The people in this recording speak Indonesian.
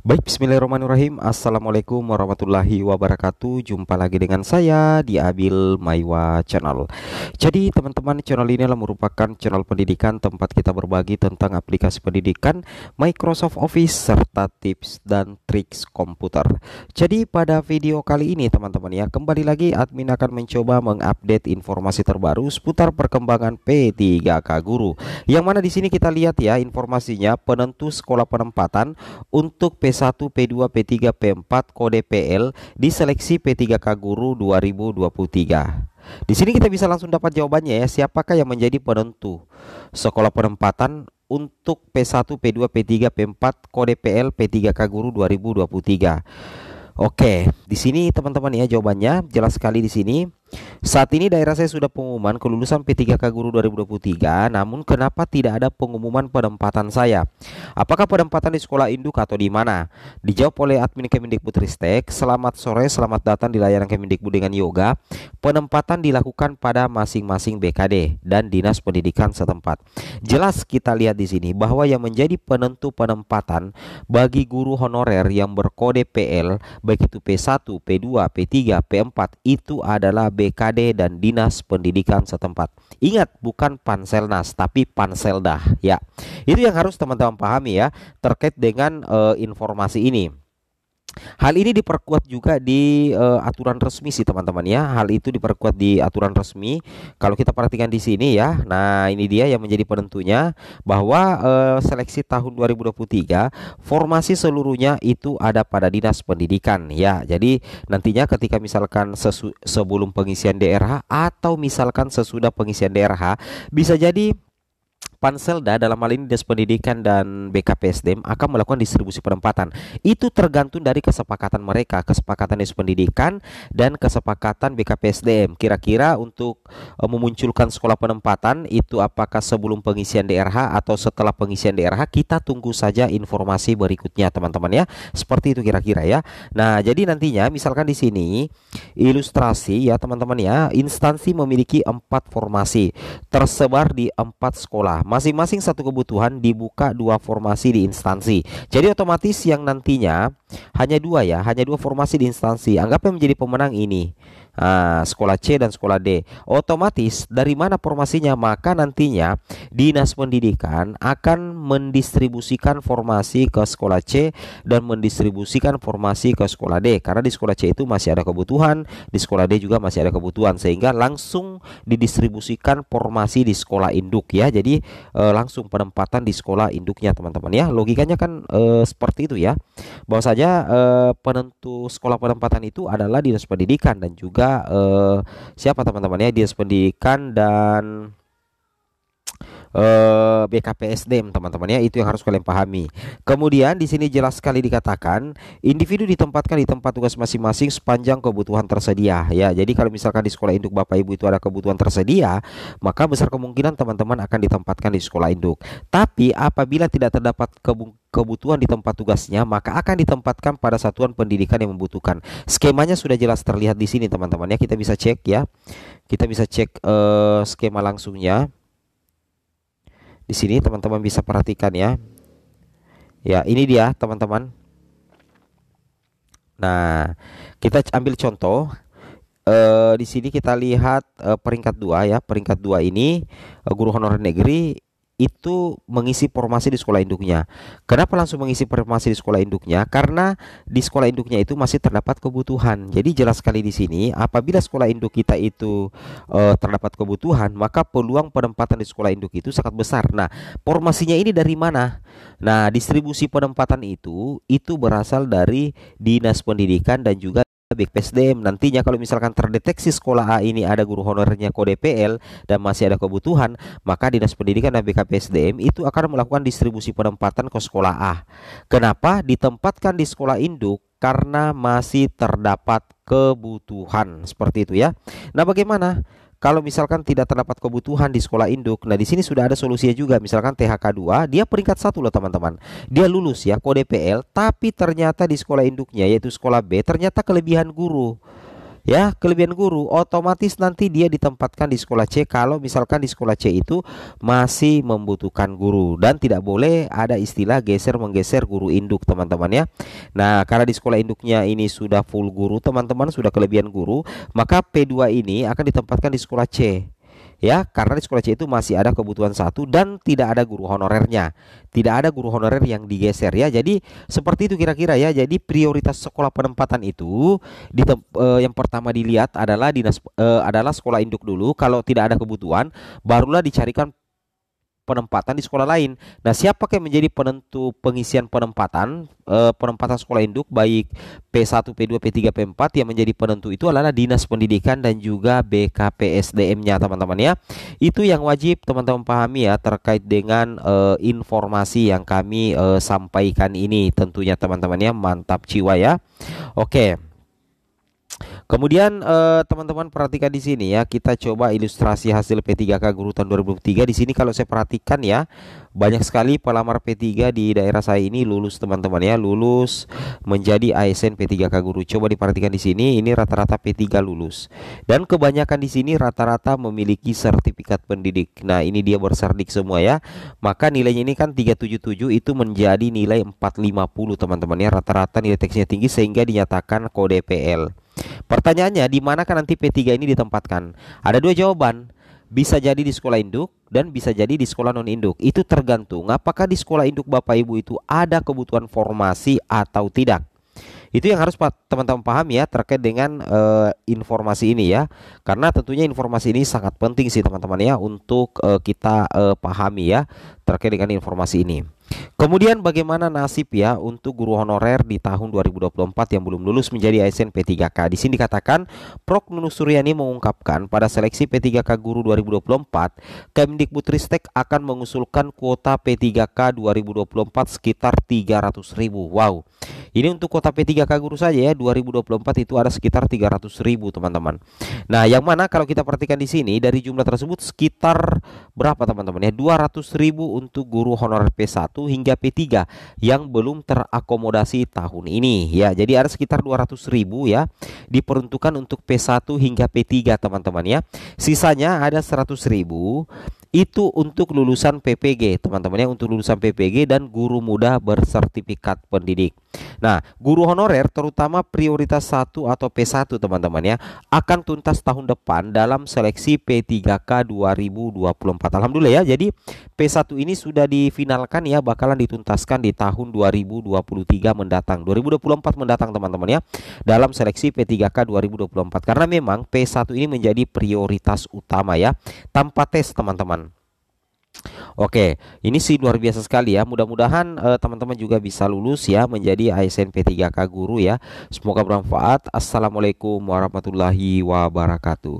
Baik, bismillahirrahmanirrahim. Assalamualaikum warahmatullahi wabarakatuh. Jumpa lagi dengan saya di Abil Maiwa Channel. Jadi, teman-teman, channel ini adalah merupakan channel pendidikan tempat kita berbagi tentang aplikasi pendidikan Microsoft Office serta tips dan trik komputer. Jadi, pada video kali ini, teman-teman ya, kembali lagi admin akan mencoba mengupdate informasi terbaru seputar perkembangan P3K Guru. Yang mana di sini kita lihat ya informasinya penentu sekolah penempatan untuk P 3 k P1, P2, P3, P4 kode PL di seleksi P3K Guru 2023. Di sini kita bisa langsung dapat jawabannya ya, siapakah yang menjadi penentu sekolah penempatan untuk P1, P2, P3, P4 kode PL P3K Guru 2023. Oke, di sini teman-teman ya jawabannya jelas sekali di sini. Saat ini daerah saya sudah pengumuman kelulusan P3K Guru 2023, namun kenapa tidak ada pengumuman penempatan saya? Apakah penempatan di sekolah induk atau di mana? Dijawab oleh admin Kemendikbud Ristek, selamat sore, selamat datang di layanan Kemendikbud dengan Yoga. Penempatan dilakukan pada masing-masing BKD dan Dinas Pendidikan setempat. Jelas kita lihat di sini bahwa yang menjadi penentu penempatan bagi guru honorer yang berkode PL, baik itu P1, P2, P3, P4, itu adalah BKD dan Dinas Pendidikan setempat. Ingat, bukan Panselnas tapi Panseldah ya. Itu yang harus teman-teman pahami ya terkait dengan uh, informasi ini. Hal ini diperkuat juga di uh, aturan resmi sih teman-teman ya. Hal itu diperkuat di aturan resmi. Kalau kita perhatikan di sini ya. Nah, ini dia yang menjadi penentunya bahwa uh, seleksi tahun 2023 formasi seluruhnya itu ada pada Dinas Pendidikan ya. Jadi nantinya ketika misalkan sebelum pengisian DRH atau misalkan sesudah pengisian DRH bisa jadi Panselda dalam hal ini Dinas Pendidikan dan BKPSDM akan melakukan distribusi penempatan. Itu tergantung dari kesepakatan mereka, kesepakatan Dinas Pendidikan dan kesepakatan BKPSDM. Kira-kira untuk eh, memunculkan sekolah penempatan itu apakah sebelum pengisian DRH atau setelah pengisian DRH kita tunggu saja informasi berikutnya teman-teman ya. Seperti itu kira-kira ya. Nah, jadi nantinya misalkan di sini ilustrasi ya teman-teman ya, instansi memiliki empat formasi tersebar di empat sekolah masing-masing satu kebutuhan dibuka dua formasi di instansi. Jadi otomatis yang nantinya hanya dua ya, hanya dua formasi di instansi. Anggapnya menjadi pemenang ini. Nah, sekolah C dan sekolah D. Otomatis dari mana formasinya? Maka nantinya dinas pendidikan akan mendistribusikan formasi ke sekolah C dan mendistribusikan formasi ke sekolah D. Karena di sekolah C itu masih ada kebutuhan, di sekolah D juga masih ada kebutuhan sehingga langsung didistribusikan formasi di sekolah induk ya. Jadi e, langsung penempatan di sekolah induknya teman-teman ya. Logikanya kan e, seperti itu ya. Bahwa saja eh, penentu sekolah penempatan itu adalah dinas pendidikan dan juga uh, siapa teman-temannya dinas pendidikan dan eh, BKPSDM teman-teman ya itu yang harus kalian pahami. Kemudian di sini jelas sekali dikatakan individu ditempatkan di tempat tugas masing-masing sepanjang kebutuhan tersedia ya. Jadi kalau misalkan di sekolah induk Bapak Ibu itu ada kebutuhan tersedia, maka besar kemungkinan teman-teman akan ditempatkan di sekolah induk. Tapi apabila tidak terdapat kebutuhan di tempat tugasnya, maka akan ditempatkan pada satuan pendidikan yang membutuhkan. Skemanya sudah jelas terlihat di sini teman-teman ya. Kita bisa cek ya. Kita bisa cek eh, skema langsungnya di sini teman-teman bisa perhatikan ya ya ini dia teman-teman nah kita ambil contoh e, di sini kita lihat e, peringkat dua ya peringkat dua ini e, guru honorer negeri itu mengisi formasi di sekolah induknya. Kenapa langsung mengisi formasi di sekolah induknya? Karena di sekolah induknya itu masih terdapat kebutuhan. Jadi jelas sekali di sini, apabila sekolah induk kita itu e, terdapat kebutuhan, maka peluang penempatan di sekolah induk itu sangat besar. Nah, formasinya ini dari mana? Nah, distribusi penempatan itu itu berasal dari dinas pendidikan dan juga PSDM nantinya kalau misalkan terdeteksi sekolah A ini ada guru honornya kode PL dan masih ada kebutuhan, maka Dinas Pendidikan dan BKPSDM itu akan melakukan distribusi penempatan ke sekolah A. Kenapa ditempatkan di sekolah induk? Karena masih terdapat kebutuhan seperti itu ya. Nah, bagaimana? kalau misalkan tidak terdapat kebutuhan di sekolah induk. Nah, di sini sudah ada solusinya juga. Misalkan THK 2, dia peringkat satu loh teman-teman. Dia lulus ya kode PL, tapi ternyata di sekolah induknya yaitu sekolah B ternyata kelebihan guru ya kelebihan guru otomatis nanti dia ditempatkan di sekolah C kalau misalkan di sekolah C itu masih membutuhkan guru dan tidak boleh ada istilah geser menggeser guru induk teman-teman ya nah karena di sekolah induknya ini sudah full guru teman-teman sudah kelebihan guru maka P2 ini akan ditempatkan di sekolah C ya karena di sekolah C itu masih ada kebutuhan satu dan tidak ada guru honorernya tidak ada guru honorer yang digeser ya jadi seperti itu kira-kira ya jadi prioritas sekolah penempatan itu di eh, yang pertama dilihat adalah dinas eh, adalah sekolah induk dulu kalau tidak ada kebutuhan barulah dicarikan penempatan di sekolah lain. Nah, siapa yang menjadi penentu pengisian penempatan eh, penempatan sekolah induk baik P1, P2, P3, P4 yang menjadi penentu itu adalah Dinas Pendidikan dan juga BKPSDM-nya, teman-teman ya. Itu yang wajib teman-teman pahami ya terkait dengan eh, informasi yang kami eh, sampaikan ini tentunya teman-teman ya. Mantap jiwa ya. Oke. Okay. Kemudian eh, teman-teman eh, perhatikan di sini ya, kita coba ilustrasi hasil P3K Guru tahun 2003. Di sini kalau saya perhatikan ya, banyak sekali pelamar P3 di daerah saya ini lulus teman-teman ya, lulus menjadi ASN P3K Guru. Coba diperhatikan di sini, ini rata-rata P3 lulus. Dan kebanyakan di sini rata-rata memiliki sertifikat pendidik. Nah, ini dia berserdik semua ya. Maka nilainya ini kan 377 itu menjadi nilai 450 teman-teman ya. Rata-rata nilai teksnya tinggi sehingga dinyatakan kode PL. Pertanyaannya, di manakah nanti P3 ini ditempatkan? Ada dua jawaban. Bisa jadi di sekolah induk dan bisa jadi di sekolah non induk. Itu tergantung apakah di sekolah induk Bapak Ibu itu ada kebutuhan formasi atau tidak. Itu yang harus teman-teman paham ya terkait dengan e, informasi ini ya. Karena tentunya informasi ini sangat penting sih teman-teman ya untuk e, kita e, pahami ya terkait dengan informasi ini. Kemudian bagaimana nasib ya untuk guru honorer di tahun 2024 yang belum lulus menjadi ASN P3K? Di sini dikatakan Prof. Suryani mengungkapkan pada seleksi P3K guru 2024, Kemdikbudristek akan mengusulkan kuota P3K 2024 sekitar 300 ribu. Wow. Ini untuk kuota P3K guru saja ya 2024 itu ada sekitar 300 ribu teman-teman. Nah yang mana kalau kita perhatikan di sini dari jumlah tersebut sekitar berapa teman-teman ya 200 ribu untuk guru honorer P1 hingga P3 yang belum terakomodasi tahun ini ya. Jadi ada sekitar ratus ribu ya diperuntukkan untuk P1 hingga P3 teman-teman ya. Sisanya ada seratus ribu itu untuk lulusan PPG teman-teman ya untuk lulusan PPG dan guru muda bersertifikat pendidik. Nah, guru honorer terutama prioritas 1 atau P1 teman-teman ya, akan tuntas tahun depan dalam seleksi P3K 2024. Alhamdulillah ya. Jadi P1 ini sudah difinalkan ya, bakalan dituntaskan di tahun 2023 mendatang. 2024 mendatang teman-teman ya. Dalam seleksi P3K 2024 karena memang P1 ini menjadi prioritas utama ya, tanpa tes teman-teman. Oke, ini sih luar biasa sekali ya. Mudah-mudahan eh, teman-teman juga bisa lulus ya menjadi ASN P3K guru ya. Semoga bermanfaat. Assalamualaikum warahmatullahi wabarakatuh.